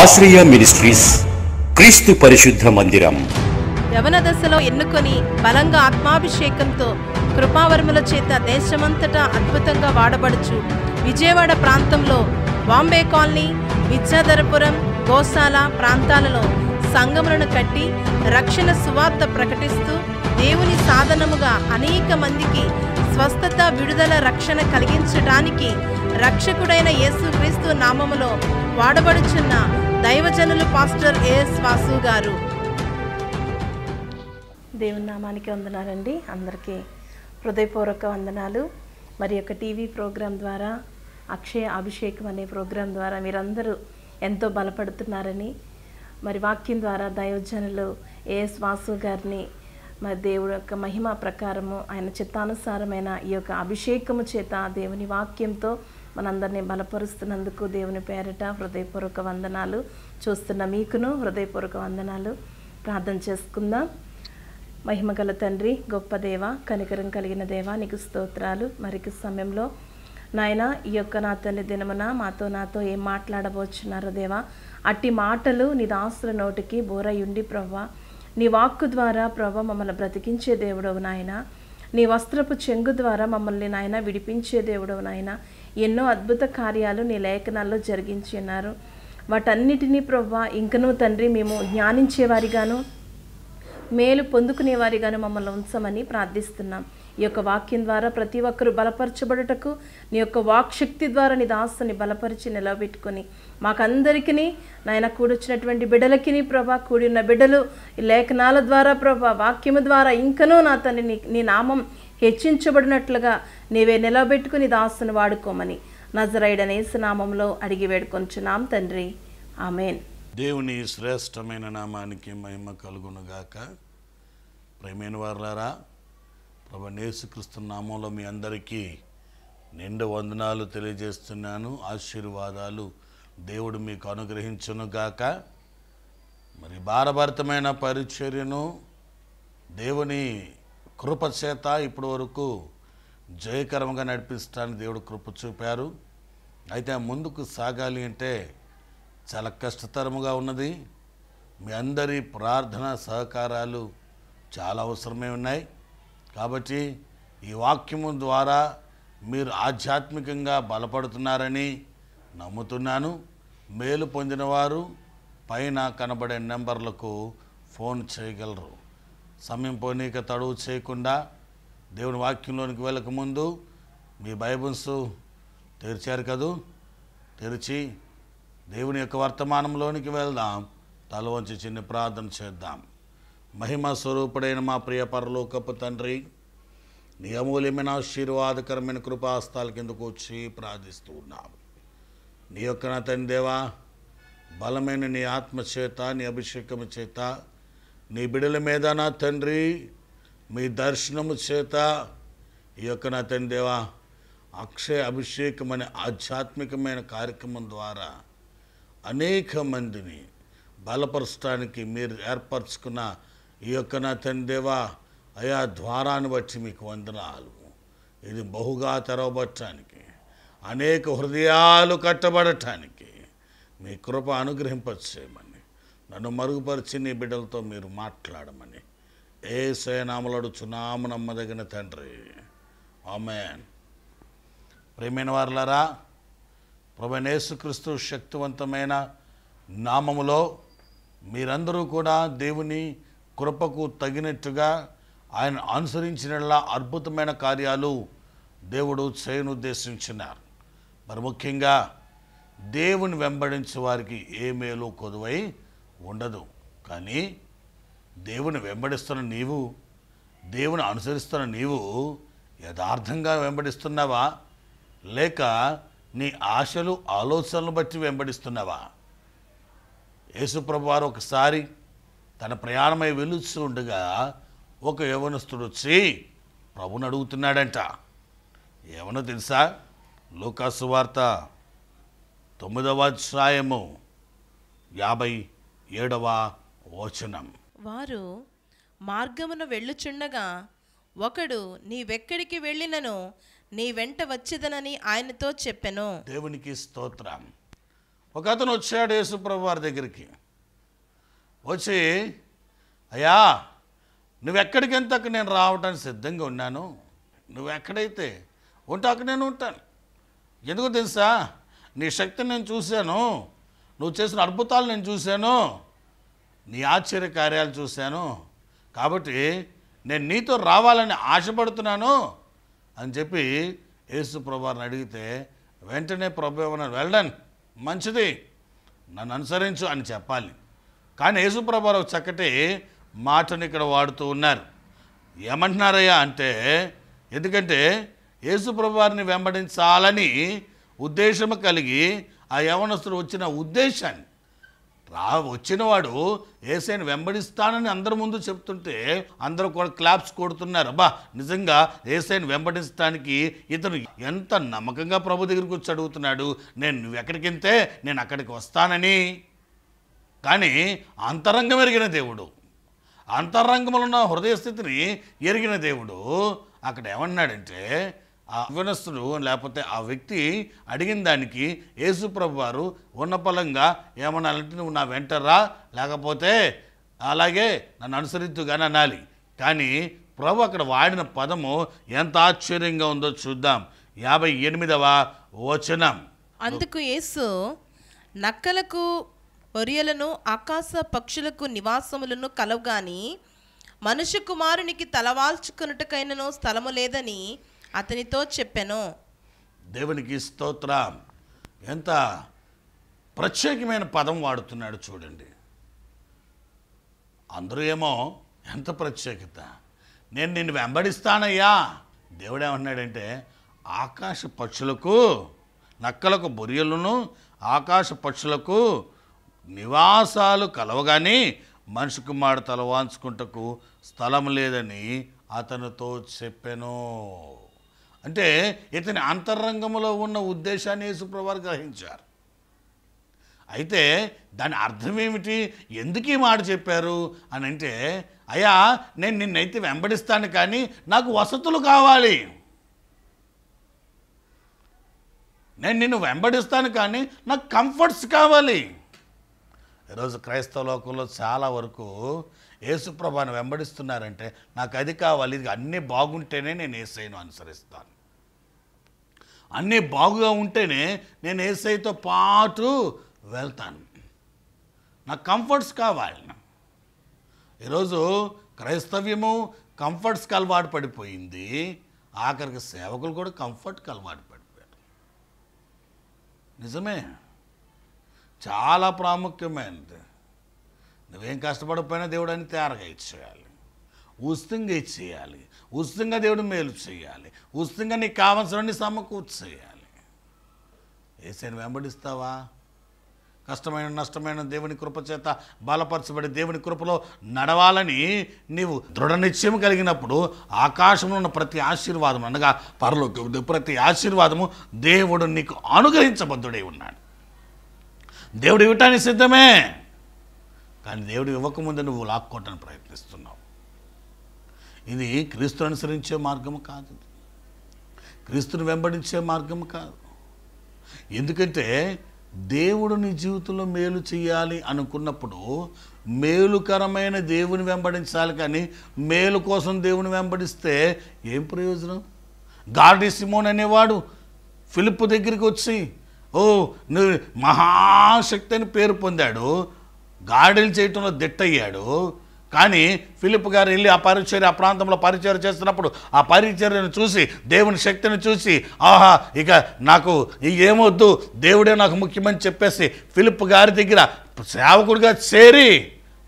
ఆశ్రయ మినిస్ట్రీస్ క్రీస్తు పరిశుద్ధ మందిరం యవన దశలో ఎన్నుకొని బలంగా ఆత్మాభిషేకంతో కృపావర్ముల చేత దేశమంతటా అద్భుతంగా వాడబడుచు విజయవాడ ప్రాంతంలో బాంబే కాలనీ విద్యాధరపురం గోశాల ప్రాంతాలలో సంగములను కట్టి రక్షణ సువార్త ప్రకటిస్తూ దేవుని సాధనముగా అనేక మందికి స్వస్థత విడుదల రక్షణ కలిగించడానికి రక్షకుడైన యేసుక్రీస్తు నామములో వాడబడుచున్న దైవజనులు పాస్టర్ ఏఎస్ వాసు గారు దేవుని నామానికి వందనాలండి అందరికీ హృదయపూర్వక వందనాలు మరి యొక్క టీవీ ప్రోగ్రాం ద్వారా అక్షయ అభిషేకం అనే ప్రోగ్రాం ద్వారా మీరందరూ ఎంతో బలపడుతున్నారని మరి వాక్యం ద్వారా దైవజనులు ఏఎస్ వాసు గారిని మరి దేవుడు యొక్క మహిమ ప్రకారము ఆయన చిత్తానుసారమైన ఈ యొక్క అభిషేకము చేత దేవుని వాక్యంతో మనందరినీ బలపరుస్తున్నందుకు దేవుని పేరిట హృదయపూర్వక వందనాలు చూస్తున్న మీకును హృదయపూర్వక వందనాలు ప్రార్థన చేసుకుందాం మహిమగల తండ్రి గొప్ప దేవ కనికరం కలిగిన దేవ నీకు స్తోత్రాలు మరికి సమయంలో నాయన ఈ యొక్క నా తల్లి దినమున మాతో నాతో ఏం మాట్లాడబోచున్నారో దేవా అట్టి మాటలు నీ దాసుల నోటికి బోరయుండి ప్రవ్వా నీ వాక్కు ద్వారా ప్రభ మమ్మల్ని బ్రతికించే దేవుడవు నాయన నీ వస్త్రపు చెంగు ద్వారా మమ్మల్ని నాయన విడిపించే దేవుడవు నాయన ఎన్నో అద్భుత కార్యాలు నీ లేఖనాల్లో జరిగించి ఉన్నారు వాటన్నిటినీ ప్రవ్వా ఇంకనూ తండ్రి మేము జ్ఞానించేవారిగాను మేలు పొందుకునేవారిగాను మమ్మల్ని ఉంచమని ప్రార్థిస్తున్నాం ఈ యొక్క వాక్యం ద్వారా ప్రతి ఒక్కరు బలపరచబడుటకు నీ యొక్క వాక్శక్తి ద్వారా నీ దాసుని బలపరిచి నిలబెట్టుకొని మాకందరికీ నాయన కూడొచ్చినటువంటి బిడ్డలకి ప్రభా కూడిన బిడ్డలు లేఖనాల ద్వారా ప్రభా వాక్యము ద్వారా ఇంకనూ నా తన నీ నీ నామం హెచ్చించబడినట్లుగా నీవే నిలబెట్టుకుని దాసును వాడుకోమని నజరైడనేసు నామంలో అడిగి వేడుకొంచున్నాం తండ్రి ఆమెన్ దేవుని శ్రేష్టమైన నామానికి మహిమ కలుగునుగాక ప్రేమైన వారులారా ప్రభు నామంలో మీ అందరికీ నిండు వందనాలు తెలియజేస్తున్నాను ఆశీర్వాదాలు దేవుడు మీకు అనుగ్రహించును గాక మరి భారభరితమైన పరిచర్యను దేవుని కృపచేత ఇప్పటి వరకు జయకరంగా నడిపిస్తాను దేవుడు కృప చూపారు అయితే ముందుకు సాగాలి అంటే చాలా కష్టతరముగా ఉన్నది మీ అందరి ప్రార్థన సహకారాలు చాలా అవసరమే ఉన్నాయి కాబట్టి ఈ వాక్యము ద్వారా మీరు ఆధ్యాత్మికంగా బలపడుతున్నారని నమ్ముతున్నాను మేలు పొందినవారు పైన కనబడే నెంబర్లకు ఫోన్ చేయగలరు సమయం పోనీక తడువు చేయకుండా దేవుని వాక్యంలోనికి వెళ్ళకముందు మీ బైబుల్స్ తెరిచారు కదూ తెరిచి దేవుని యొక్క వర్తమానంలోనికి వెళ్దాం తల వంచి చిన్న ప్రార్థన చేద్దాం మహిమ స్వరూపుడైన మా ప్రియ పరలోకపు తండ్రి నీ అమూల్యమైన ఆశీర్వాదకరమైన కృపాస్తాల కిందకు వచ్చి ప్రార్థిస్తూ ఉన్నాం నీ యొక్క నా తండ్రి దేవా బలమైన నీ ఆత్మచేత నీ అభిషేకము చేత నీ బిడల మీద నా తండ్రి మీ దర్శనము చేత ఈ యొక్క నా తండ్రి దేవా అక్షయ అభిషేకం అనే ఆధ్యాత్మికమైన కార్యక్రమం ద్వారా అనేక మందిని బలపరచడానికి మీరు ఏర్పరచుకున్న ఈ యొక్క నా తండ్రి దేవా అయా ద్వారాన్ని బట్టి మీకు వందనాలు ఇది బహుగా తెరవబట్టడానికి అనేక హృదయాలు కట్టబడటానికి మీ కృప అనుగ్రహింపచేయమని నన్ను మరుగుపరిచి నీ బిడ్డలతో మీరు మాట్లాడమని ఏ చునాము నమ్మదగిన తండ్రి ఆమెన్ ప్రేమైన వారులరా ప్రభనేసుక్రీస్తు శక్తివంతమైన నామములో మీరందరూ కూడా దేవుని కృపకు తగినట్టుగా ఆయన అనుసరించినలా అద్భుతమైన కార్యాలు దేవుడు చేయనుద్దేశించినారు మరి ముఖ్యంగా దేవుని వెంబడించే వారికి ఏ మేలు కొదువై ఉండదు కానీ దేవుని వెంబడిస్తున్న నీవు దేవుని అనుసరిస్తున్న నీవు యథార్థంగా వెంబడిస్తున్నావా లేక నీ ఆశలు ఆలోచనలు బట్టి వెంబడిస్తున్నావా యేసుప్రభు వారు ఒకసారి తన ప్రయాణమై వెలుస్తుండగా ఒక యవనస్తుడు వచ్చి ప్రభుని అడుగుతున్నాడంట ఏమన్నా తెలుసా లోకాసు వార్త తొమ్మిదవ అధ్యాయము యాభై ఏడవ వచనం వారు మార్గమును వెళ్ళుచుండగా ఒకడు నీవెక్కడికి వెళ్ళినను నీ వెంట వచ్చేదనని ఆయనతో చెప్పాను దేవునికి స్తోత్రం ఒక అతను వచ్చాడు యేసుప్రభు వారి దగ్గరికి వచ్చి అయ్యా నువ్వెక్కడికి ఎంతకు నేను రావడానికి సిద్ధంగా ఉన్నాను నువ్వెక్కడైతే ఉంటే అక్కడ నేను ఉంటాను ఎందుకు తెలుసా నీ శక్తిని నేను చూశాను నువ్వు చేసిన అద్భుతాలు నేను చూశాను నీ ఆశ్చర్య కార్యాలు చూశాను కాబట్టి నేను నీతో రావాలని ఆశపడుతున్నాను అని చెప్పి యేసు ప్రభాని అడిగితే వెంటనే ప్రభు ఏమన్నా మంచిది నన్ను అనుసరించు అని చెప్పాలి కానీ యేసుప్రభారావు చక్కటి మాటను ఇక్కడ వాడుతూ ఉన్నారు ఏమంటున్నారయ్యా అంటే ఎందుకంటే యేసుప్రభారిని వెంబడించాలని ఉద్దేశము కలిగి ఆ యవనస్తుడు వచ్చిన ఉద్దేశాన్ని రా వచ్చినవాడు ఏసైని వెంబడిస్తానని అందరి ముందు చెప్తుంటే అందరూ కూడా క్లాప్స్ కొడుతున్నారు అబ్బా నిజంగా ఏసైని వెంబడించడానికి ఇతను ఎంత నమ్మకంగా ప్రభు దగ్గరికి వచ్చి అడుగుతున్నాడు నేను నువ్వెక్కడికి వెళ్తే నేను అక్కడికి వస్తానని కానీ అంతరంగం ఎరిగిన దేవుడు అంతరంగంలో ఉన్న హృదయ స్థితిని ఎరిగిన దేవుడు అక్కడ ఏమన్నాడంటే ఆ అవినస్తుడు లేకపోతే ఆ వ్యక్తి అడిగిన దానికి యేసుప్రభు వారు ఉన్నపలంగా ఏమనాలంటే నువ్వు నా వెంటరా లేకపోతే అలాగే నన్ను కానీ అనాలి కానీ ప్రభు అక్కడ వాడిన పదము ఎంత ఆశ్చర్యంగా ఉందో చూద్దాం యాభై ఎనిమిదవ వచనం అందుకు యేసు నక్కలకు ఒరియలను ఆకాశ పక్షులకు నివాసములను కలవుగాని మనుష్య కుమారునికి తలవాల్చుకున్నటకైనను స్థలము లేదని అతనితో చెప్పాను దేవునికి స్తోత్రం ఎంత ప్రత్యేకమైన పదం వాడుతున్నాడు చూడండి అందరూ ఏమో ఎంత ప్రత్యేకత నేను నిన్ను వెంబడిస్తానయ్యా దేవుడు ఏమన్నాడంటే ఆకాశ పక్షులకు నక్కలకు బొరియలను ఆకాశ పక్షులకు నివాసాలు కలవగానే మనిషి కుమారుడు వాంచుకుంటకు స్థలం లేదని అతనితో చెప్పాను అంటే ఇతని అంతరంగంలో ఉన్న ఉద్దేశాన్ని యేసుప్రవారు గ్రహించారు అయితే దాని అర్థం ఏమిటి ఎందుకు ఈ మాట చెప్పారు అని అంటే అయ్యా నేను నిన్నైతే వెంబడిస్తాను కానీ నాకు వసతులు కావాలి నేను నిన్ను వెంబడిస్తాను కానీ నాకు కంఫర్ట్స్ కావాలి ఈరోజు క్రైస్తవ లోకంలో చాలా వరకు యేసుప్రభాను వెంబడిస్తున్నారంటే నాకు అది కావాలి ఇది అన్నీ బాగుంటేనే నేను ఏసైను అనుసరిస్తాను అన్నీ బాగుగా ఉంటేనే నేను ఏసైతో పాటు వెళ్తాను నాకు కంఫర్ట్స్ కావాలి ఈరోజు క్రైస్తవ్యము కంఫర్ట్స్కి అలవాటు పడిపోయింది ఆఖరికి సేవకులు కూడా కంఫర్ట్కి అలవాటు పడిపోయారు నిజమే చాలా ప్రాముఖ్యమైనది నువ్వేం కష్టపడకపోయినా దేవుడు అని తయారుగా ఇచ్చేయాలి ఉచితంగా ఇచ్చేయాలి ఉచితంగా దేవుడు మేలు చేయాలి ఉచితంగా నీకు సమకూర్చి చేయాలి ఏసైన వెంబడిస్తావా కష్టమైన నష్టమైన దేవుని కృపచేత బలపరచబడి దేవుని కృపలో నడవాలని నీవు దృఢ నిశ్చయం కలిగినప్పుడు ఆకాశంలో ఉన్న ప్రతి ఆశీర్వాదం అనగా పరలోకి ప్రతి ఆశీర్వాదము దేవుడు నీకు అనుగ్రహించబద్ధుడై ఉన్నాడు దేవుడు ఇవ్వటానికి సిద్ధమే కానీ దేవుడు ఇవ్వకముందు నువ్వు లాక్కోవటానికి ప్రయత్నిస్తున్నావు ఇది క్రీస్తు అనుసరించే మార్గం కాదు క్రీస్తుని వెంబడించే మార్గం కాదు ఎందుకంటే దేవుడు నీ జీవితంలో మేలు చేయాలి అనుకున్నప్పుడు మేలుకరమైన దేవుని వెంబడించాలి కానీ మేలు కోసం దేవుని వెంబడిస్తే ఏం ప్రయోజనం గాడి సిమోన్ అనేవాడు ఫిలిప్ దగ్గరికి వచ్చి ఓ నువ్వు మహాశక్తి అని పేరు పొందాడు గాడిలు చేయటంలో దిట్టయ్యాడు కానీ ఫిలిప్ గారు వెళ్ళి ఆ పరిచర్ ఆ ప్రాంతంలో పరిచయం చేస్తున్నప్పుడు ఆ పరిచర్యను చూసి దేవుని శక్తిని చూసి ఆహా ఇక నాకు ఏమొద్దు దేవుడే నాకు ముఖ్యమని చెప్పేసి ఫిలిప్ గారి దగ్గర సేవకుడిగా చేరి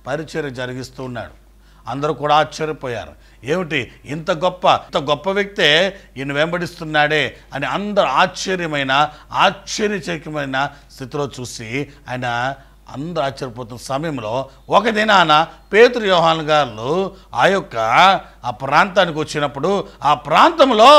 పరిచర్ జరిగిస్తూ ఉన్నాడు అందరూ కూడా ఆశ్చర్యపోయారు ఏమిటి ఇంత గొప్ప ఇంత గొప్ప వ్యక్తే ఈయన వెంబడిస్తున్నాడే అని అందరు ఆశ్చర్యమైన ఆశ్చర్యచకమైన స్థితిలో చూసి ఆయన అందరూ ఆశ్చర్యపోతున్న సమయంలో ఒక దినాన పేతురు యోహాన్ గారు ఆ యొక్క ఆ ప్రాంతానికి వచ్చినప్పుడు ఆ ప్రాంతంలో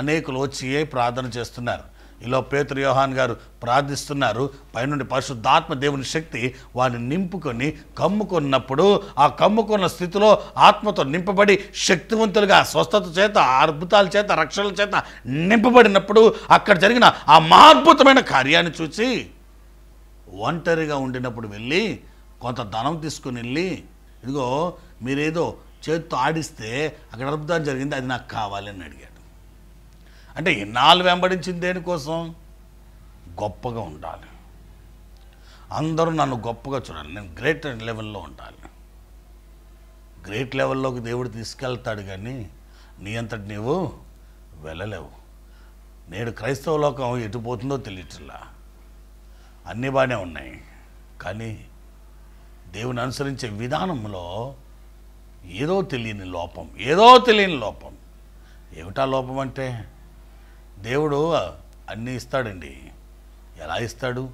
అనేకులు వచ్చి ప్రార్థన చేస్తున్నారు ఇలా పేతురు యోహాన్ గారు ప్రార్థిస్తున్నారు పైనుండి పరిశుద్ధాత్మ దేవుని శక్తి వారిని నింపుకొని కమ్ముకున్నప్పుడు ఆ కమ్ముకున్న స్థితిలో ఆత్మతో నింపబడి శక్తివంతులుగా స్వస్థత చేత అద్భుతాల చేత రక్షణల చేత నింపబడినప్పుడు అక్కడ జరిగిన ఆ మహాద్భుతమైన కార్యాన్ని చూసి ఒంటరిగా ఉండినప్పుడు వెళ్ళి కొంత ధనం తీసుకుని వెళ్ళి ఇదిగో మీరేదో చేతితో ఆడిస్తే అక్కడ అద్భుతాలు జరిగింది అది నాకు కావాలని అడిగాడు అంటే ఇన్నాళ్ళు వెంబడించింది దేనికోసం గొప్పగా ఉండాలి అందరూ నన్ను గొప్పగా చూడాలి నేను గ్రేట్ లెవెల్లో ఉండాలి గ్రేట్ లెవెల్లోకి దేవుడు తీసుకెళ్తాడు కానీ నీ అంతటి నీవు వెళ్ళలేవు నేడు క్రైస్తవ లోకం ఎటు పోతుందో తెలియట్లా అన్నీ బాగానే ఉన్నాయి కానీ దేవుని అనుసరించే విధానంలో ఏదో తెలియని లోపం ఏదో తెలియని లోపం ఏమిటా లోపం అంటే దేవుడు అన్నీ ఇస్తాడండి ఎలా ఇస్తాడు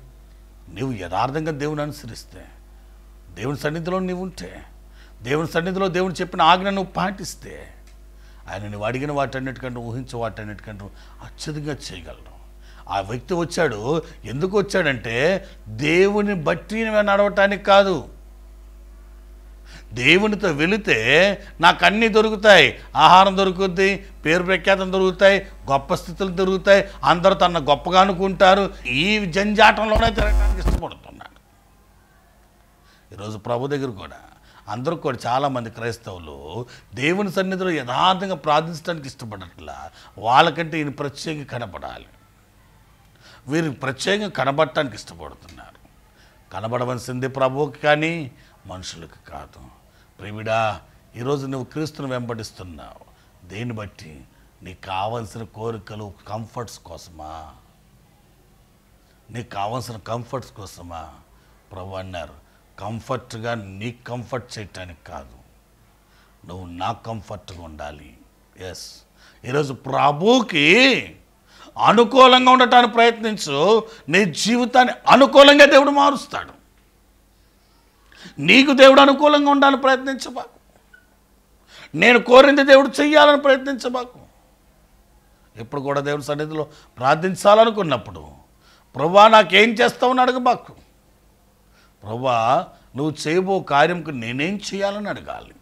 నువ్వు యథార్థంగా దేవుని అనుసరిస్తే దేవుని సన్నిధిలో నీవు ఉంటే దేవుని సన్నిధిలో దేవుడు చెప్పిన ఆజ్ఞ నువ్వు పాటిస్తే ఆయన నువ్వు అడిగిన వాటన్నిటికంటే ఊహించే వాటన్నిటికంటే అత్యధికంగా చేయగలరు ఆ వ్యక్తి వచ్చాడు ఎందుకు వచ్చాడంటే దేవుని బట్టి నడవటానికి కాదు దేవునితో వెళితే నాకు అన్నీ దొరుకుతాయి ఆహారం దొరుకుద్ది పేరు ప్రఖ్యాతం దొరుకుతాయి గొప్ప స్థితులు దొరుకుతాయి అందరూ తన గొప్పగా అనుకుంటారు ఈ జంజాటంలోనే తిరగడానికి ఇష్టపడుతున్నాడు ఈరోజు ప్రభు దగ్గర కూడా అందరూ కూడా చాలామంది క్రైస్తవులు దేవుని సన్నిధిలో యథార్థంగా ప్రార్థించడానికి ఇష్టపడట్లా వాళ్ళకంటే ఈయన ప్రత్యేకంగా కనపడాలి వీరికి ప్రత్యేకంగా కనబడటానికి ఇష్టపడుతున్నారు కనబడవలసింది ప్రభువుకి కానీ మనుషులకు కాదు ప్రేమిడా ఈరోజు నువ్వు క్రీస్తును వెంబడిస్తున్నావు దేన్ని బట్టి నీకు కావలసిన కోరికలు కంఫర్ట్స్ కోసమా నీకు కావలసిన కంఫర్ట్స్ కోసమా ప్రభు అన్నారు కంఫర్ట్గా నీ కంఫర్ట్ చేయటానికి కాదు నువ్వు నా కంఫర్ట్గా ఉండాలి ఎస్ ఈరోజు ప్రభుకి అనుకూలంగా ఉండటానికి ప్రయత్నించు నీ జీవితాన్ని అనుకూలంగా దేవుడు మారుస్తాడు నీకు దేవుడు అనుకూలంగా ఉండాలని ప్రయత్నించబాకు నేను కోరింది దేవుడు చెయ్యాలని ప్రయత్నించబాకు ఎప్పుడు కూడా దేవుని సన్నిధిలో ప్రార్థించాలనుకున్నప్పుడు ప్రవ్వా నాకేం చేస్తావని అడగబాకు ప్రభా నువ్వు చేయబో కార్యంకు నేనేం చేయాలని అడగాలి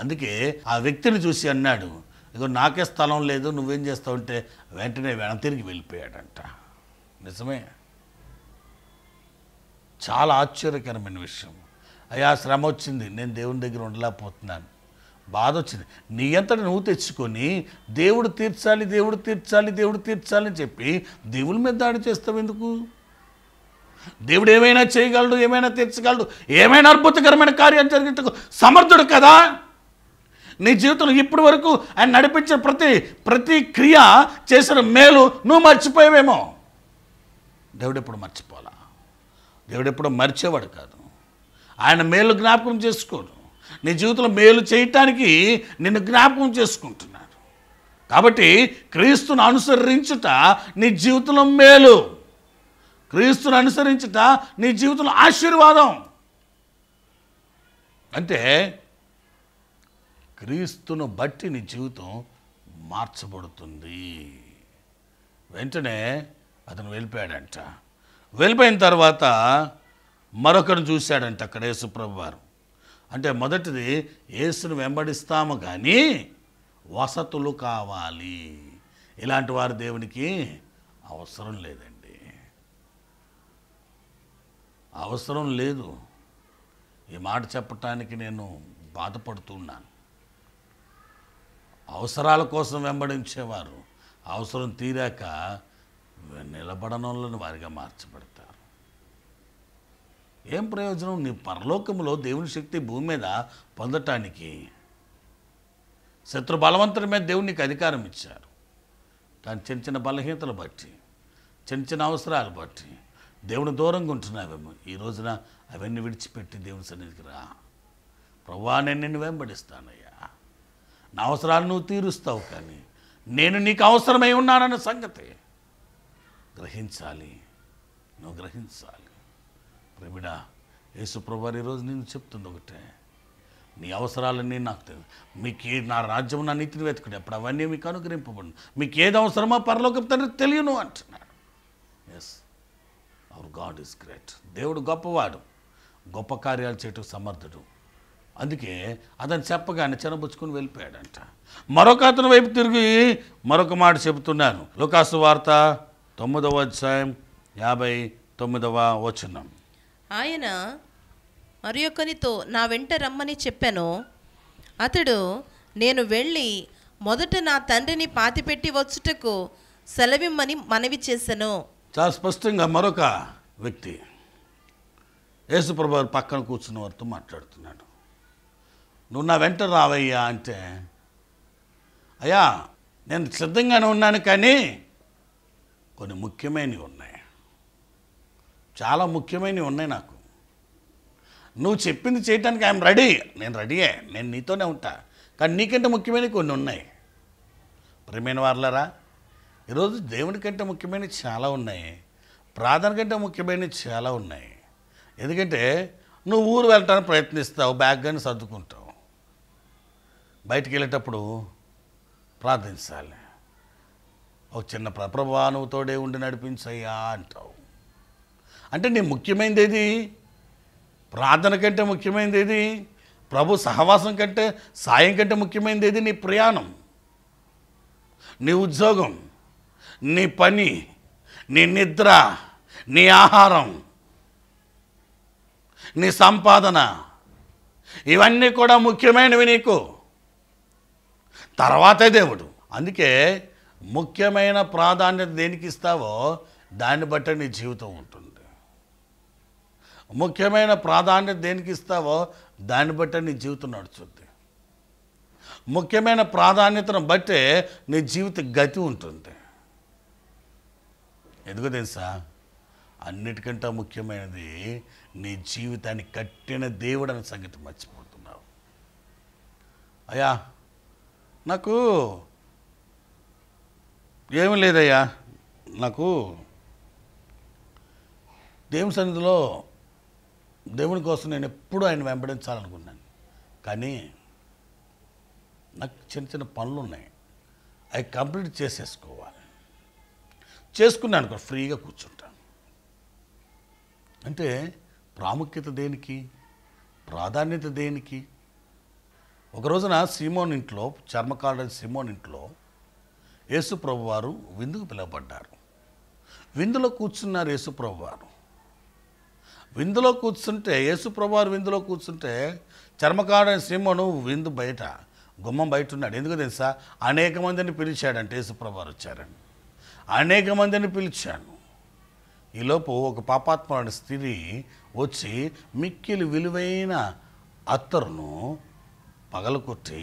అందుకే ఆ వ్యక్తిని చూసి అన్నాడు ఇదిగో నాకే స్థలం లేదు నువ్వేం చేస్తావుంటే వెంటనే వెనతిరిగి వెళ్ళిపోయాడంట నిజమే చాలా ఆశ్చర్యకరమైన విషయం అయ్యా శ్రమ వచ్చింది నేను దేవుని దగ్గర ఉండలేకపోతున్నాను బాధ వచ్చింది నీ అంతటి నువ్వు తెచ్చుకొని దేవుడు తీర్చాలి దేవుడు తీర్చాలి దేవుడు తీర్చాలి అని చెప్పి దేవుని మీద దాడి చేస్తావు ఎందుకు దేవుడు ఏమైనా చేయగలడు ఏమైనా తీర్చగలడు ఏమైనా అద్భుతకరమైన కార్యం జరిగినట్టుకు సమర్థుడు కదా నీ జీవితంలో ఇప్పటి వరకు ఆయన నడిపించిన ప్రతి ప్రతి క్రియ చేసిన మేలు నువ్వు మర్చిపోయావేమో దేవుడు ఎప్పుడు మర్చిపోలా దేవుడు ఎప్పుడు మర్చేవాడు కాదు ఆయన మేలు జ్ఞాపకం చేసుకోను నీ జీవితంలో మేలు చేయటానికి నిన్ను జ్ఞాపకం చేసుకుంటున్నాడు కాబట్టి క్రీస్తును అనుసరించుట నీ జీవితంలో మేలు క్రీస్తును అనుసరించుట నీ జీవితంలో ఆశీర్వాదం అంటే క్రీస్తును బట్టి నీ జీవితం మార్చబడుతుంది వెంటనే అతను వెళ్ళిపోయాడంట వెళ్ళిపోయిన తర్వాత మరొకరు చూశాడంట అక్కడ యేసుప్రభు వారు అంటే మొదటిది యేసును వెంబడిస్తాము కానీ వసతులు కావాలి ఇలాంటి వారు దేవునికి అవసరం లేదండి అవసరం లేదు ఈ మాట చెప్పటానికి నేను బాధపడుతున్నాను అవసరాల కోసం వెంబడించేవారు అవసరం తీరాక నిలబడనోళ్ళని వారిగా మార్చబడతారు ఏం ప్రయోజనం నీ పరలోకములో దేవుని శక్తి భూమి మీద పొందటానికి శత్రు బలవంతుడి మీద దేవుడు నీకు అధికారం ఇచ్చారు కానీ చిన్న చిన్న బలహీనతలు బట్టి చిన్న చిన్న అవసరాలు బట్టి దేవుని దూరంగా ఉంటున్నావేమో ఈ రోజున అవన్నీ విడిచిపెట్టి దేవుని సన్నిధికి రా ప్రవ్వా నేను నిన్ను వెంబడిస్తానయ్యా నా అవసరాలు నువ్వు తీరుస్తావు కానీ నేను నీకు అవసరమై ఉన్నానన్న సంగతి గ్రహించాలి నువ్వు గ్రహించాలి ప్రమిడా యేసుప్రభు ఈరోజు నేను చెప్తుంది ఒకటే నీ అవసరాలన్నీ నాకు తెలుసు మీకు నా రాజ్యం నా నీతిని వెతుకుడు అప్పుడు అవన్నీ మీకు అనుగ్రహింపబడి మీకు ఏది అవసరమో పరలోకి తండ్రి తెలియను అంటున్నాడు yes our God is great దేవుడు గొప్పవాడు గొప్ప కార్యాలు చేయటం సమర్థుడు అందుకే అతను చెప్పగానే చెనబుచ్చుకుని వెళ్ళిపోయాడంట మరొక అతని వైపు తిరిగి మరొక మాట చెబుతున్నాను లోకాసు వార్త తొమ్మిదవ అధ్యాయం యాభై తొమ్మిదవ వచనం ఆయన మరి ఒకరితో నా వెంట రమ్మని చెప్పాను అతడు నేను వెళ్ళి మొదట నా తండ్రిని పాతిపెట్టి వచ్చుటకు సెలవిమ్మని మనవి చేశాను చాలా స్పష్టంగా మరొక వ్యక్తి యేసుప్రభు పక్కన కూర్చున్న వారితో మాట్లాడుతున్నాడు నువ్వు నా వెంట రావయ్యా అంటే అయ్యా నేను సిద్ధంగానే ఉన్నాను కానీ కొన్ని ముఖ్యమైనవి ఉన్నాయి చాలా ముఖ్యమైనవి ఉన్నాయి నాకు నువ్వు చెప్పింది చేయటానికి ఐఎమ్ రెడీ నేను రెడీయే నేను నీతోనే ఉంటా కానీ నీకంటే ముఖ్యమైనవి కొన్ని ఉన్నాయి ప్రియమైన వారులరా ఈరోజు దేవుని కంటే ముఖ్యమైనవి చాలా ఉన్నాయి ప్రార్థన కంటే ముఖ్యమైనవి చాలా ఉన్నాయి ఎందుకంటే నువ్వు ఊరు వెళ్ళటానికి ప్రయత్నిస్తావు బ్యాగ్ కానీ సర్దుకుంటావు బయటికి వెళ్ళేటప్పుడు ప్రార్థించాలి ఒక చిన్న ప్రభా నువ్వు తోడే ఉండి నడిపించయ్యా అంటావు అంటే నీ ముఖ్యమైనది ఏది ప్రార్థన కంటే ముఖ్యమైనది ఏది ప్రభు సహవాసం కంటే సాయం కంటే ముఖ్యమైనది ఏది నీ ప్రయాణం నీ ఉద్యోగం నీ పని నీ నిద్ర నీ ఆహారం నీ సంపాదన ఇవన్నీ కూడా ముఖ్యమైనవి నీకు తర్వాతే దేవుడు అందుకే ముఖ్యమైన ప్రాధాన్యత దేనికి ఇస్తావో దాన్ని బట్టి నీ జీవితం ఉంటుంది ముఖ్యమైన ప్రాధాన్యత దేనికి ఇస్తావో దాన్ని బట్టే నీ జీవితం నడుచుద్ది ముఖ్యమైన ప్రాధాన్యతను బట్టే నీ జీవిత గతి ఉంటుంది ఎందుకు తెలుసా అన్నిటికంటే ముఖ్యమైనది నీ జీవితాన్ని కట్టిన దేవుడు అనే సంగతి మర్చిపోతున్నావు అయ్యా నాకు ఏమి లేదయ్యా నాకు దేవుని సన్నిధిలో దేవుని కోసం నేను ఎప్పుడూ ఆయన వెంబడించాలనుకున్నాను కానీ నాకు చిన్న చిన్న పనులు ఉన్నాయి అవి కంప్లీట్ చేసేసుకోవాలి చేసుకున్నాను అనుకో ఫ్రీగా కూర్చుంటాను అంటే ప్రాముఖ్యత దేనికి ప్రాధాన్యత దేనికి ఒక రోజున సీమోన్ ఇంట్లో చర్మకారుడైన సీమోన్ ఇంట్లో యేసుప్రభు వారు విందుకు పిలువబడ్డారు విందులో కూర్చున్నారు యేసుప్రభు వారు విందులో కూర్చుంటే యేసుప్రభువారు విందులో కూర్చుంటే చర్మకారుడైన సింహను విందు బయట గుమ్మం బయట ఉన్నాడు ఎందుకు తెలుసా అనేక మందిని పిలిచాడంటే యేసుప్రభువారు వచ్చారండి అనేక మందిని పిలిచాను ఈలోపు ఒక పాపాత్మైన స్త్రీ వచ్చి మిక్కిలి విలువైన అత్తరును పగలకొట్టి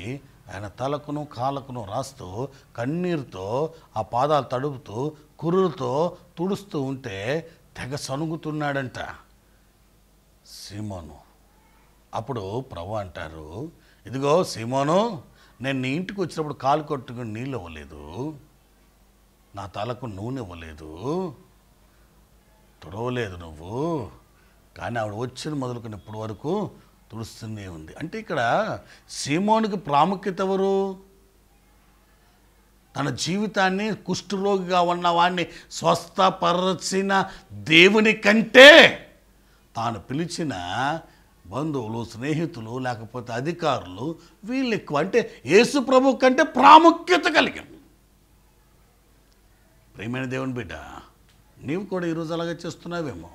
ఆయన తలకును కాలకును రాస్తూ కన్నీరుతో ఆ పాదాలు తడుపుతూ కుర్రులతో తుడుస్తూ ఉంటే తెగ సనుగుతున్నాడంట సీమోను అప్పుడు ప్రభు అంటారు ఇదిగో సీమోను నేను నీ ఇంటికి వచ్చినప్పుడు కాలు కొట్టుకుని నీళ్ళు ఇవ్వలేదు నా తలకు నూనె ఇవ్వలేదు తుడవలేదు నువ్వు కానీ ఆవిడ వచ్చిన మొదలుకొని ఇప్పటి వరకు తుడుస్తూనే ఉంది అంటే ఇక్కడ సీమోనికి ప్రాముఖ్యత ఎవరు తన జీవితాన్ని కుష్ఠరోగిగా ఉన్న వాడిని స్వస్థపరచిన దేవుని కంటే తాను పిలిచిన బంధువులు స్నేహితులు లేకపోతే అధికారులు వీళ్ళు ఎక్కువ అంటే యేసు ప్రభు కంటే ప్రాముఖ్యత కలిగింది ప్రేమైన దేవుని బిడ్డ నీవు కూడా ఈరోజు అలాగే చేస్తున్నావేమో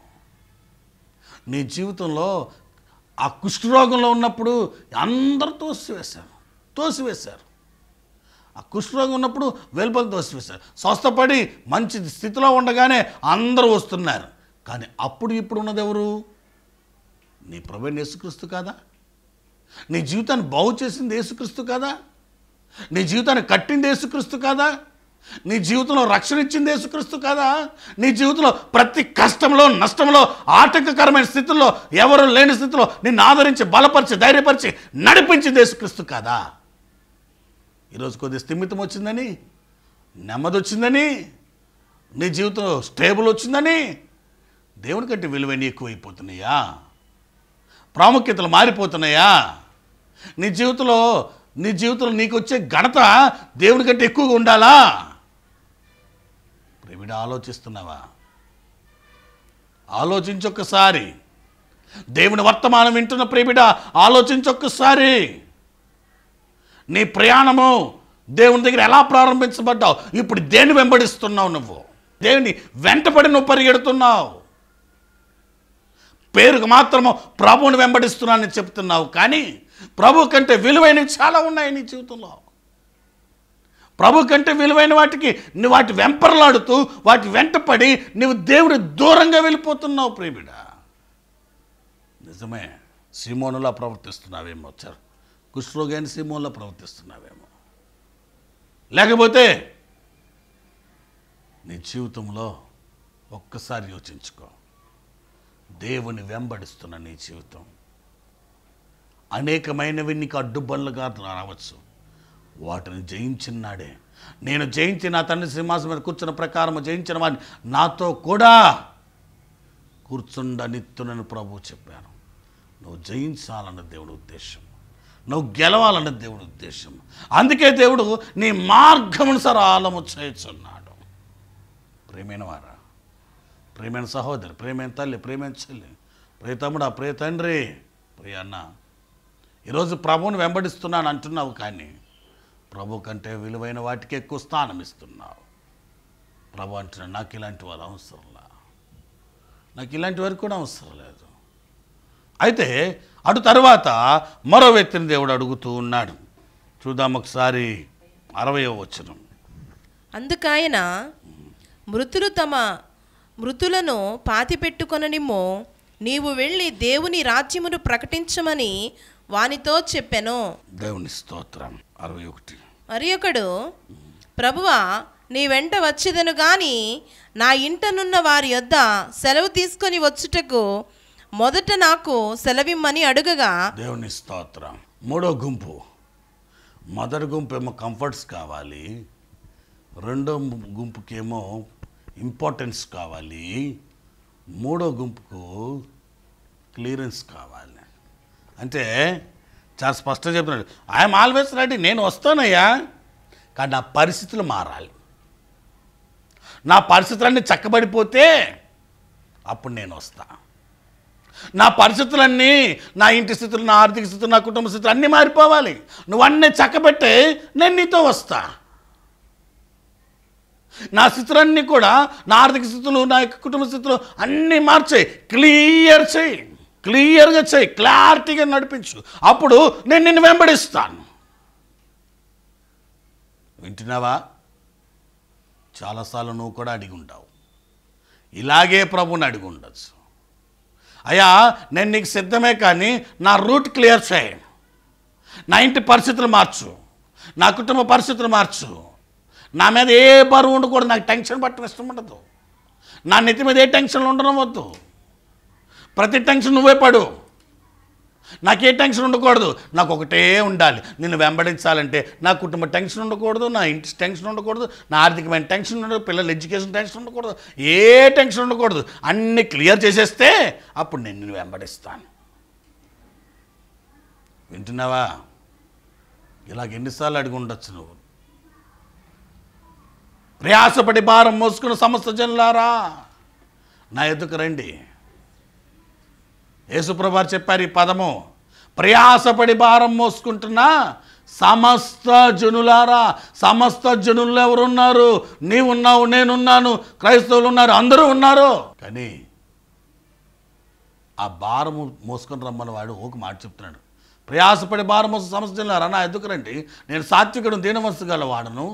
నీ జీవితంలో ఆ కుష్ఠరోగంలో ఉన్నప్పుడు అందరూ తోసివేశారు తోసివేశారు ఆ కుష్ఠరోగం ఉన్నప్పుడు వెలుపల తోసివేశారు స్వస్థపడి మంచి స్థితిలో ఉండగానే అందరూ వస్తున్నారు కానీ అప్పుడు ఇప్పుడు ఉన్నది ఎవరు నీ ప్రభు యేసుక్రీస్తు కాదా నీ జీవితాన్ని బాగు చేసింది యేసుక్రీస్తు కాదా నీ జీవితాన్ని కట్టింది యేసుక్రీస్తు కాదా నీ జీవితంలో రక్షణ ఇచ్చింది యేసుక్రీస్తు కాదా నీ జీవితంలో ప్రతి కష్టంలో నష్టంలో ఆటంకకరమైన స్థితిలో ఎవరు లేని స్థితిలో నిన్ను ఆదరించి బలపరిచి ధైర్యపరిచి నడిపించింది యేసుక్రీస్తు కాదా ఈరోజు కొద్ది స్థిమితం వచ్చిందని నెమ్మది వచ్చిందని నీ జీవితంలో స్టేబుల్ వచ్చిందని దేవుని కంటే విలువైన ఎక్కువైపోతున్నాయా ప్రాముఖ్యతలు మారిపోతున్నాయా నీ జీవితంలో నీ జీవితంలో నీకు వచ్చే ఘనత దేవుని కంటే ఎక్కువగా ఉండాలా ప్రేమిడ ఆలోచిస్తున్నావా ఆలోచించొక్కసారి దేవుని వర్తమానం వింటున్న ప్రేమిడ ఆలోచించొక్కసారి నీ ప్రయాణము దేవుని దగ్గర ఎలా ప్రారంభించబడ్డావు ఇప్పుడు దేన్ని వెంబడిస్తున్నావు నువ్వు దేవుని వెంటపడి నువ్వు పరిగెడుతున్నావు పేరుకు మాత్రము ప్రభువుని వెంబడిస్తున్నానని చెప్తున్నావు కానీ ప్రభు కంటే విలువైనవి చాలా ఉన్నాయి నీ జీవితంలో ప్రభు కంటే విలువైన వాటికి నువ్వు వాటి వెంపర్లాడుతూ వాటి వెంటపడి నువ్వు దేవుడి దూరంగా వెళ్ళిపోతున్నావు ప్రేమిడ నిజమే సీమోనులా ప్రవర్తిస్తున్నావేమో సార్ కుష్ఠరోగైన సీమోనులా ప్రవర్తిస్తున్నావేమో లేకపోతే నీ జీవితంలో ఒక్కసారి యోచించుకో దేవుని వెంబడిస్తున్న నీ జీవితం అనేకమైనవి నీకు అడ్డుబండ్లుగా రావచ్చు వాటిని జయించిన నాడే నేను జయించి నా తండ్రి సింహాసనం మీద కూర్చున్న ప్రకారం జయించిన వాడిని నాతో కూడా కూర్చుండ నిత్తునని ప్రభు చెప్పాను నువ్వు జయించాలన్న దేవుడి ఉద్దేశం నువ్వు గెలవాలన్న దేవుడి ఉద్దేశం అందుకే దేవుడు నీ మార్గమును సరాలము చేస్తున్నాడు ప్రేమైన వారా ప్రేమైన సహోదరి ప్రేమైన తల్లి ప్రేమైన చెల్లి ప్రియతముడు ప్రియ తండ్రి ప్రియ అన్న ఈరోజు ప్రభువుని వెంబడిస్తున్నాను అంటున్నావు కానీ ప్రభు కంటే విలువైన వాటికి ఎక్కువ స్థానం ఇస్తున్నావు ప్రభు అంటున్నాడు నాకు ఇలాంటి వారు అవసరంలా నాకు ఇలాంటి వారికి కూడా అవసరం లేదు అయితే అటు తర్వాత మరో వ్యక్తిని దేవుడు అడుగుతూ ఉన్నాడు చూద్దాం ఒకసారి అరవయో వచ్చిన అందుకైనా మృతులు తమ మృతులను పాతిపెట్టుకొననిమో నీవు వెళ్ళి దేవుని రాజ్యమును ప్రకటించమని వానితో చెప్పాను దేవుని స్తోత్రం అరవై ఒకటి మరి ఒకడు ప్రభువా నీ వెంట వచ్చేదను గాని నా ఇంటనున్న వారి యొద్ద సెలవు తీసుకొని వచ్చుటకు మొదట నాకు సెలవిమ్మని అడుగగా దేవుని స్తోత్రం మూడో గుంపు మొదటి గుంపు ఏమో కంఫర్ట్స్ కావాలి రెండో గుంపుకేమో ఇంపార్టెన్స్ కావాలి మూడో గుంపుకు క్లియరెన్స్ కావాలి అంటే చాలా స్పష్టంగా చెప్తున్నాడు ఐఎమ్ ఆల్వేస్ రెడీ నేను వస్తానయ్యా కానీ నా పరిస్థితులు మారాలి నా పరిస్థితులన్నీ చక్కబడిపోతే అప్పుడు నేను వస్తా నా పరిస్థితులన్నీ నా ఇంటి స్థితులు నా ఆర్థిక స్థితులు నా కుటుంబ స్థితులు అన్నీ మారిపోవాలి నువ్వన్నీ చక్కబెట్టే నేను నీతో వస్తాను నా స్థితులన్నీ కూడా నా ఆర్థిక స్థితులు నా యొక్క కుటుంబ స్థితులు అన్నీ మార్చేయి క్లియర్ చేయి క్లియర్గా చేయి క్లారిటీగా నడిపించు అప్పుడు నేను నిన్ను వెంబడిస్తాను వింటున్నావా చాలాసార్లు నువ్వు కూడా అడిగి ఉంటావు ఇలాగే ప్రభుని అడిగి ఉండొచ్చు అయ్యా నేను నీకు సిద్ధమే కానీ నా రూట్ క్లియర్ చేయి నా ఇంటి పరిస్థితులు మార్చు నా కుటుంబ పరిస్థితులు మార్చు నా మీద ఏ బరువు ఉండకూడదు నాకు టెన్షన్ పట్టడం ఇష్టం ఉండదు నా నెత్తి మీద ఏ టెన్షన్లు ఉండడం వద్దు ప్రతి టెన్షన్ నువ్వే పడు నాకే టెన్షన్ ఉండకూడదు నాకు ఒకటే ఉండాలి నిన్ను వెంబడించాలంటే నా కుటుంబ టెన్షన్ ఉండకూడదు నా ఇంటి టెన్షన్ ఉండకూడదు నా ఆర్థికమైన టెన్షన్ ఉండదు పిల్లల ఎడ్యుకేషన్ టెన్షన్ ఉండకూడదు ఏ టెన్షన్ ఉండకూడదు అన్నీ క్లియర్ చేసేస్తే అప్పుడు నేను నిన్ను వెంబడిస్తాను వింటున్నావా ఇలాగ ఎన్నిసార్లు అడిగి ఉండొచ్చు నువ్వు ప్రయాసపడి భారం మోసుకున్న సమస్త జనులారా నా ఎద్దుకు రండి యేసుప్రభారు చెప్పారు ఈ పదము ప్రయాసపడి భారం మోసుకుంటున్న సమస్త జనులారా సమస్త జనులు ఎవరున్నారు నీవున్నావు నేనున్నాను క్రైస్తవులు ఉన్నారు అందరూ ఉన్నారు కానీ ఆ భారము మోసుకుని రమ్మని వాడు ఒక మాట చెప్తున్నాడు ప్రయాసపడి భారం మోసు సమస్య జనులారా నా ఎందుకు రండి నేను సాత్వికుడు దీనవస్తు గల వాడను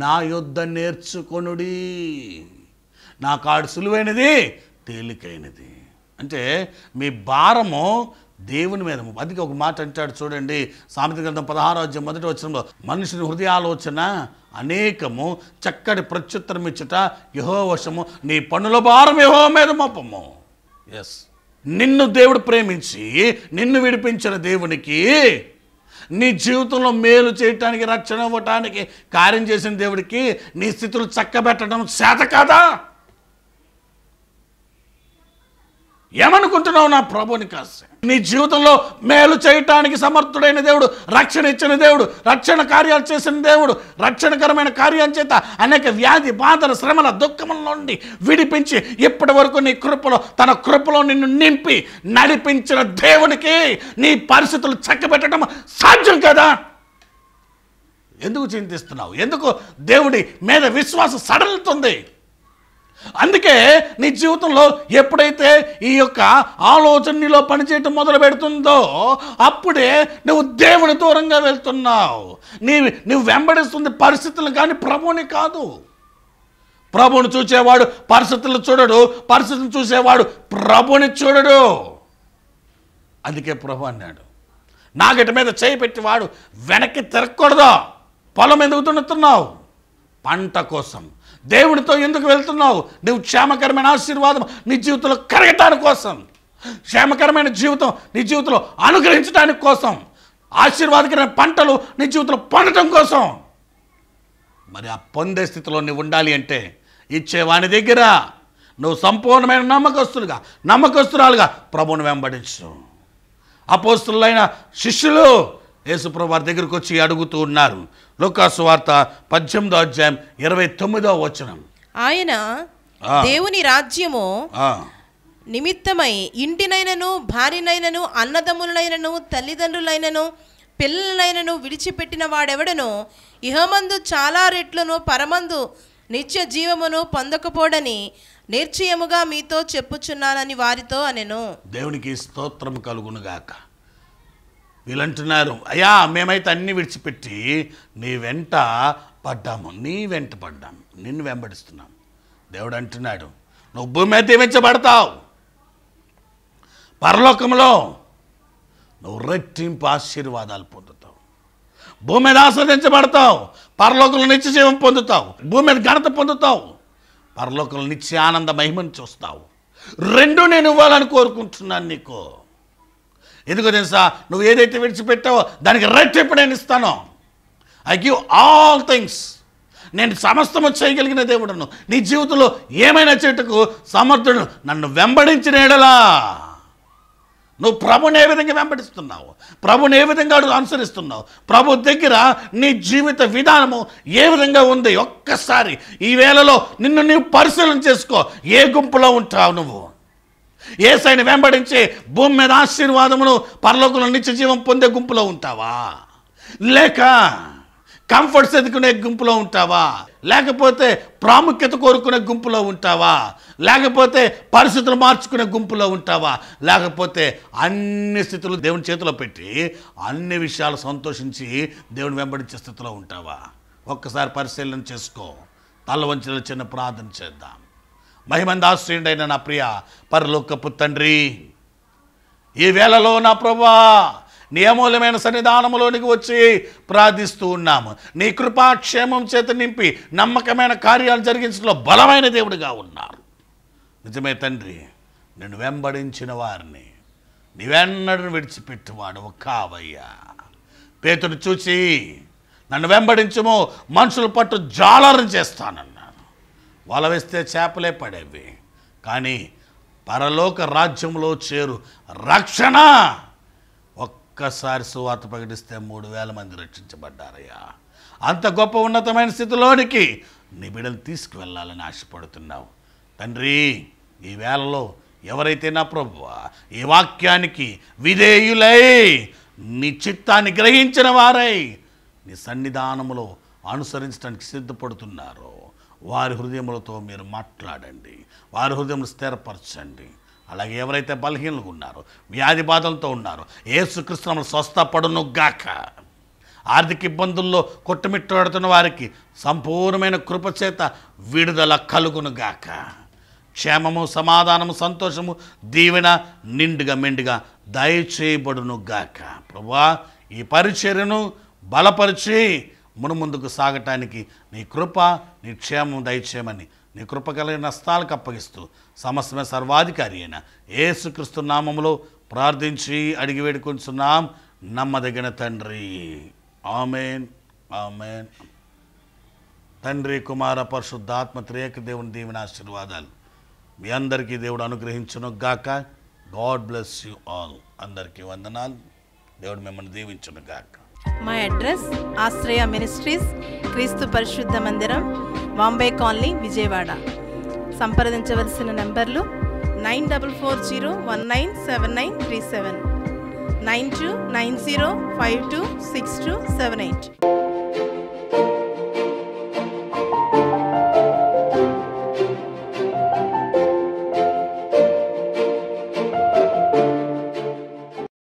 నా యుద్ధ నేర్చుకొనుడి నా కాడు సులువైనది తేలికైనది అంటే మీ భారము దేవుని మీద అందుకే ఒక మాట అంటాడు చూడండి సామెత గ్రంథం పదహారో అధ్యాయం మొదటి వచనంలో మనుషుని హృదయాలోచన అనేకము చక్కటి ప్రత్యుత్తరం ఇచ్చట యహోవశము నీ పనుల భారం యహో మీద మోపము ఎస్ నిన్ను దేవుడు ప్రేమించి నిన్ను విడిపించిన దేవునికి నీ జీవితంలో మేలు చేయటానికి రక్షణ ఇవ్వటానికి కార్యం చేసిన దేవుడికి నీ స్థితులు చక్కబెట్టడం చేత కాదా ఏమనుకుంటున్నావు నా ప్రభుని కాస్త నీ జీవితంలో మేలు చేయటానికి సమర్థుడైన దేవుడు రక్షణ ఇచ్చిన దేవుడు రక్షణ కార్యాలు చేసిన దేవుడు రక్షణకరమైన కార్యం చేత అనేక వ్యాధి బాధల శ్రమల దుఃఖముల నుండి విడిపించి ఇప్పటి వరకు నీ కృపలో తన కృపలో నిన్ను నింపి నడిపించిన దేవునికి నీ పరిస్థితులు చక్కబెట్టడం సాధ్యం కదా ఎందుకు చింతిస్తున్నావు ఎందుకు దేవుడి మీద విశ్వాసం సడలుతుంది అందుకే నీ జీవితంలో ఎప్పుడైతే ఈ యొక్క ఆలోచన నీలో పనిచేయటం మొదలు పెడుతుందో అప్పుడే నువ్వు దేవుని దూరంగా వెళ్తున్నావు నీ నువ్వు వెంబడిస్తుంది పరిస్థితులు కానీ ప్రభుని కాదు ప్రభుని చూసేవాడు పరిస్థితులు చూడడు పరిస్థితులు చూసేవాడు ప్రభుని చూడడు అందుకే ప్రభు అన్నాడు నాగటి మీద చేయి వాడు వెనక్కి తిరగకూడదు పొలం ఎందుకు దున్నుతున్నావు పంట కోసం దేవుడితో ఎందుకు వెళ్తున్నావు నువ్వు క్షేమకరమైన ఆశీర్వాదం నీ జీవితంలో కరగటాని కోసం క్షేమకరమైన జీవితం నీ జీవితంలో అనుగ్రహించడానికి కోసం ఆశీర్వాదకరమైన పంటలు నీ జీవితంలో పండటం కోసం మరి ఆ పొందే స్థితిలో నువ్వు ఉండాలి అంటే ఇచ్చేవాని దగ్గర నువ్వు సంపూర్ణమైన నమ్మకస్తులుగా నమ్మకస్తురాలుగా ప్రభుని వెంబడించు అపోస్తులైన శిష్యులు యేసుప్రభు వారి దగ్గరకు వచ్చి అడుగుతూ ఉన్నారు లోకాసు వార్త పద్దెనిమిదో అధ్యాయం ఇరవై తొమ్మిదో వచనం ఆయన దేవుని రాజ్యము నిమిత్తమై ఇంటినైనను భార్యనైనను అన్నదమ్ములైనను తల్లిదండ్రులైనను పిల్లలైనను విడిచిపెట్టిన వాడెవడను ఇహమందు చాలా రెట్లను పరమందు నిత్య జీవమును పొందకపోడని నిర్చయముగా మీతో చెప్పుచున్నానని వారితో అనెను దేవునికి స్తోత్రం కలుగునుగాక వీళ్ళంటున్నారు అయ్యా మేమైతే అన్నీ విడిచిపెట్టి నీ వెంట పడ్డాము నీ వెంట పడ్డాము నిన్ను వెంబడిస్తున్నాను దేవుడు అంటున్నాడు నువ్వు భూమి మీద దీవించబడతావు పరలోకంలో నువ్వు రెట్టింపు ఆశీర్వాదాలు పొందుతావు భూమి మీద ఆస్వాదించబడతావు పరలోకంలో నిత్య జీవం పొందుతావు భూమి మీద ఘనత పొందుతావు పరలోకంలో నిత్య ఆనంద మహిమను చూస్తావు రెండు నేను ఇవ్వాలని కోరుకుంటున్నాను నీకు ఎందుకో తెలుసా నువ్వు ఏదైతే విడిచిపెట్టావో దానికి రెట్టింపు నేను ఇస్తాను ఐ గివ్ ఆల్ థింగ్స్ నేను సమస్తము చేయగలిగిన దేవుడను నీ జీవితంలో ఏమైనా చెట్టుకు సమర్థుడు నన్ను వెంబడించిన ఏడలా నువ్వు ప్రభుని ఏ విధంగా వెంబడిస్తున్నావు ప్రభుని ఏ విధంగా అనుసరిస్తున్నావు ప్రభు దగ్గర నీ జీవిత విధానము ఏ విధంగా ఉంది ఒక్కసారి ఈ వేళలో నిన్ను నీవు పరిశీలన చేసుకో ఏ గుంపులో ఉంటావు నువ్వు ఏసైని వెంబడించి భూమి మీద ఆశీర్వాదమును పరలోకంలో నిత్య జీవం పొందే గుంపులో ఉంటావా లేక కంఫర్ట్స్ ఎదుకునే గుంపులో ఉంటావా లేకపోతే ప్రాముఖ్యత కోరుకునే గుంపులో ఉంటావా లేకపోతే పరిస్థితులు మార్చుకునే గుంపులో ఉంటావా లేకపోతే అన్ని స్థితులు దేవుని చేతిలో పెట్టి అన్ని విషయాలు సంతోషించి దేవుని వెంబడించే స్థితిలో ఉంటావా ఒక్కసారి పరిశీలన చేసుకో తల వంచిన చిన్న ప్రార్థన చేద్దాం మహిమందాశ్రీయుడైన నా ప్రియ పరలోకపు తండ్రి ఈ వేళలో నా ప్రభా నీ అమూల్యమైన సన్నిధానంలోనికి వచ్చి ప్రార్థిస్తూ ఉన్నాము నీ కృపాక్షేమం చేత నింపి నమ్మకమైన కార్యాలు జరిగించడంలో బలమైన దేవుడిగా ఉన్నారు నిజమే తండ్రి నిన్ను వెంబడించిన వారిని నీవెన్నడను విడిచిపెట్టువాడు కావయ్యా పేతుడు చూసి నన్ను వెంబడించము మనుషులు పట్టు జాలరం చేస్తానన్న వల వేస్తే చేపలే పడేవి కానీ పరలోక రాజ్యంలో చేరు రక్షణ ఒక్కసారి సువార్త ప్రకటిస్తే మూడు వేల మంది రక్షించబడ్డారయ్యా అంత గొప్ప ఉన్నతమైన స్థితిలోనికి నీ బిడలు తీసుకువెళ్ళాలని ఆశపడుతున్నావు తండ్రి ఈ వేళలో ఎవరైతే నా ప్రభు ఈ వాక్యానికి విధేయులై నీ చిత్తాన్ని గ్రహించిన వారై నీ సన్నిధానములో అనుసరించడానికి సిద్ధపడుతున్నారో వారి హృదయములతో మీరు మాట్లాడండి వారి హృదయం స్థిరపరచండి అలాగే ఎవరైతే బలహీనలు ఉన్నారో వ్యాధి బాధలతో ఉన్నారో ఏసుకృష్ణములు స్వస్థపడును గాక ఆర్థిక ఇబ్బందుల్లో కొట్టుమిట్టాడుతున్న వారికి సంపూర్ణమైన కృపచేత విడుదల కలుగును గాక క్షేమము సమాధానము సంతోషము దీవెన నిండుగా మెండుగా దయచేయబడును గాక ప్రభా ఈ పరిచర్యను బలపరిచి మునుముందుకు సాగటానికి నీ కృప నీ క్షేమం దయచేయమని నీ కృప కలిగిన నష్టాలకు అప్పగిస్తూ సమస్యమే సర్వాధికారి అయిన ఏసుక్రీస్తు నామంలో ప్రార్థించి అడిగి వేడుకుంటున్నాం నమ్మదగిన తండ్రి ఆమెన్ ఆమెన్ తండ్రి కుమార పరిశుద్ధాత్మ త్రేక దేవుని దేవుని ఆశీర్వాదాలు మీ అందరికీ దేవుడు అనుగ్రహించను గాక గాడ్ బ్లెస్ యూ ఆల్ అందరికీ వందనాలు దేవుడు మిమ్మల్ని దీవించను గాక మా అడ్రస్ ఆశ్రయ మినిస్ట్రీస్ క్రీస్తు పరిశుద్ధ మందిరం బాంబే కాలనీ విజయవాడ సంప్రదించవలసిన నెంబర్లు nine double four zero one nine seven nine three seven nine two nine zero five two six two seven eight